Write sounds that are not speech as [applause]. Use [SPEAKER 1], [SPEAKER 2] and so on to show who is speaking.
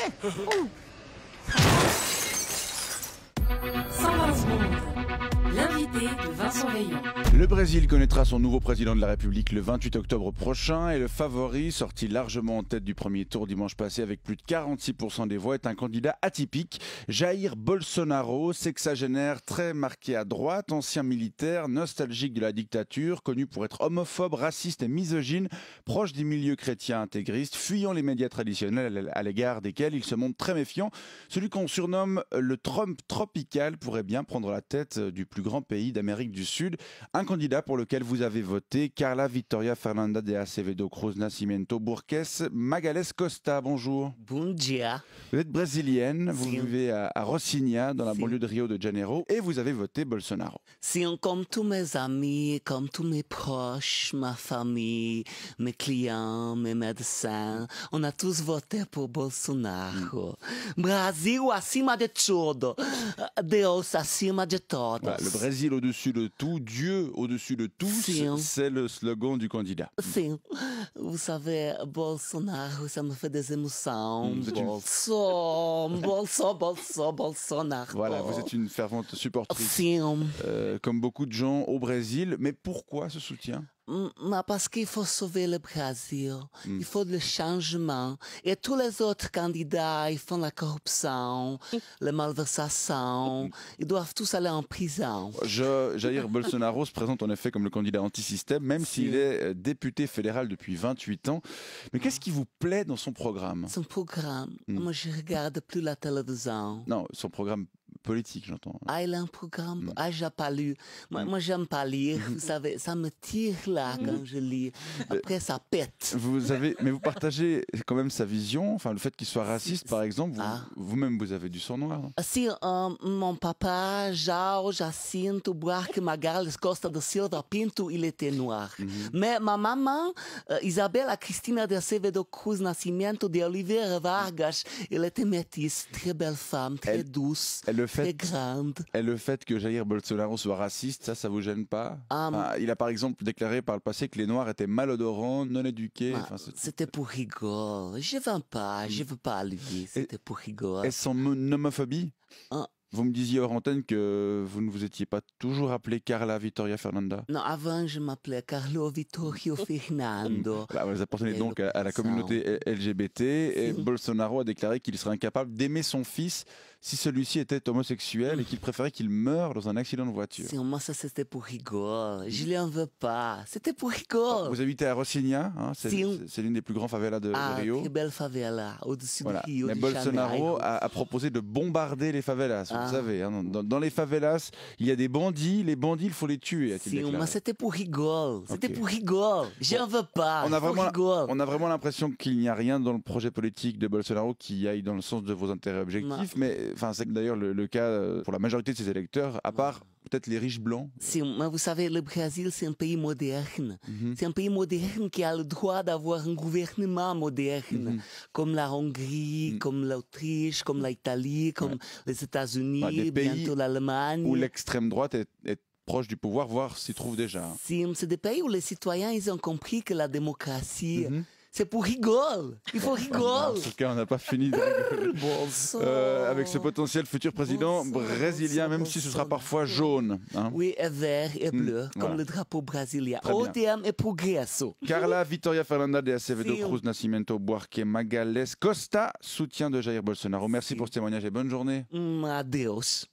[SPEAKER 1] て、うん、サ L'invité Vincent Veillon.
[SPEAKER 2] Le Brésil connaîtra son nouveau président de la République le 28 octobre prochain et le favori, sorti largement en tête du premier tour dimanche passé avec plus de 46% des voix, est un candidat atypique. Jair Bolsonaro, sexagénaire très marqué à droite, ancien militaire, nostalgique de la dictature, connu pour être homophobe, raciste et misogyne, proche des milieux chrétiens intégristes, fuyant les médias traditionnels à l'égard desquels il se montre très méfiant. Celui qu'on surnomme le Trump tropical pourrait bien prendre la tête euh, du plus grand pays d'Amérique du Sud. Un candidat pour lequel vous avez voté, Carla Victoria Fernanda de Acevedo Cruz Nascimento Burques Magales Costa. Bonjour. Bon dia. Vous êtes brésilienne, vous vivez à, Rocinha, dans la banlieue de Rio de Janeiro, et vous avez voté Bolsonaro.
[SPEAKER 1] Si, comme tous mes amis, comme tous mes proches, ma famille, mes clients, mes médecins, on a tous voté pour Bolsonaro. Mm. Brasil acima de tudo. Deus acima de todos.
[SPEAKER 2] Brésil au-dessus de tout, Dieu au-dessus de tout, c'est le slogan du candidat.
[SPEAKER 1] Vous savez, Bolsonaro, ça me fait des émotions. Bolsonaro, mm, Bolsonaro, [laughs] Bolsonaro. Voilà, vous êtes
[SPEAKER 2] une fervente supportrice. Euh, comme beaucoup de gens au Brésil. Mais pourquoi ce soutien
[SPEAKER 1] parce qu'il faut sauver le Brésil, mm. il faut le changement. Et tous les autres candidats, ils font la corruption, les mm. la malversation, mm. ils doivent tous aller en prison.
[SPEAKER 2] Je, Jair [laughs] Bolsonaro se présente en effet comme le candidat anti-système, même s'il est euh, député fédéral depuis 28 ans. Mais ah. qu'est-ce qui vous plaît dans son programme Son programme, moi je regarde plus la télévision. Non, son programme politique, j'entends.
[SPEAKER 1] Ah, il a un programme. Mm. Ah, j'ai pas lu. Moi, mm. j'aime pas lire. vous mm-hmm. savez, ça me tire là mm-hmm. quand je lis. Euh, Après, ça pète.
[SPEAKER 2] Vous avez, mais vous partagez quand même sa vision. Enfin, le fait qu'il soit raciste, par exemple, ah. vous-même, vous, avez du sang noir. Hein.
[SPEAKER 1] Si euh, mon papa, Jao, Jacinto, Buarque, Magalhães, Costa de Silva, Pinto, il était noir. Mm-hmm. Mais ma maman, euh, Isabella Cristina de Acevedo Cruz, Nascimento de Oliveira Vargas, elle était métisse, très belle femme,
[SPEAKER 2] très douce. Elle le et le fait que Jair Bolsonaro soit raciste, ça, ça vous gêne pas ah, Il a par exemple déclaré par le passé que les Noirs étaient malodorants, non éduqués. Bah, c'était pour rigoler. Je veux pas, je mm. veux pas lui. C'était pour rigoler. Et son homophobie ah. Vous me disiez hors antenne que vous ne vous étiez pas toujours appelé Carla Vittoria Fernanda.
[SPEAKER 1] Non, avant je m'appelais Carlo Vittorio [laughs] Fernando.
[SPEAKER 2] Mm. Bah, vous appartenez donc à, à, la communauté LGBT et Bolsonaro a déclaré qu'il serait incapable d'aimer son fils si celui-ci était homosexuel et qu'il préférait qu'il meure dans un accident de voiture. Si moi ça c'était pour rigole, je l'en veux pas,
[SPEAKER 1] c'était pour rigole. Vous
[SPEAKER 2] habitez à Rocinha, hein, c'est l'une des plus grandes favelas de, ah, de Rio.
[SPEAKER 1] belle favela, au-dessus de Rio. Mais de Bolsonaro
[SPEAKER 2] a, proposé de bombarder les favelas, vous ah. savez. Hein. dans, les favelas, il y a des bandits, les bandits, il faut les tuer. Si moi c'était
[SPEAKER 1] pour rigole, c'était pour Je j'en veux pas. On a vraiment,
[SPEAKER 2] on a vraiment l'impression qu'il n'y a rien dans le projet politique de Bolsonaro qui aille dans le sens de vos intérêts objectifs, mais c'est d'ailleurs le, cas euh, pour la majorité de ses électeurs, à part peut-être les riches blancs.
[SPEAKER 1] vous savez, le Brésil, c'est un pays moderne. Mhm. C'est un pays moderne qui a le droit d'avoir un gouvernement moderne, mhm. comme la Hongrie, mhm. comme l'Autriche, comme l'Italie, comme les États-Unis, bah, et bientôt l'Allemagne.
[SPEAKER 2] Où l'extrême droite est, proche du pouvoir, voire s'y trouve déjà.
[SPEAKER 1] c'est des pays où les citoyens, ils ont compris que la démocratie c'est pour rigoler. Il faut ah, bah, rigoler.
[SPEAKER 2] en tout cas, on n'a pas fini de rigoler. [laughs] Euh, avec ce potentiel futur président brésilien, même si ce sera parfois jaune. Hein.
[SPEAKER 1] Oui, vert et mm, bleu, comme le drapeau brésilien. OTM et
[SPEAKER 2] progresso. Carla Vitoria Fernanda de ACV Cruz Nascimento Buarque Magales. Costa, soutien de Jair Bolsonaro. Merci pour ce témoignage et bonne journée. Hum, adios.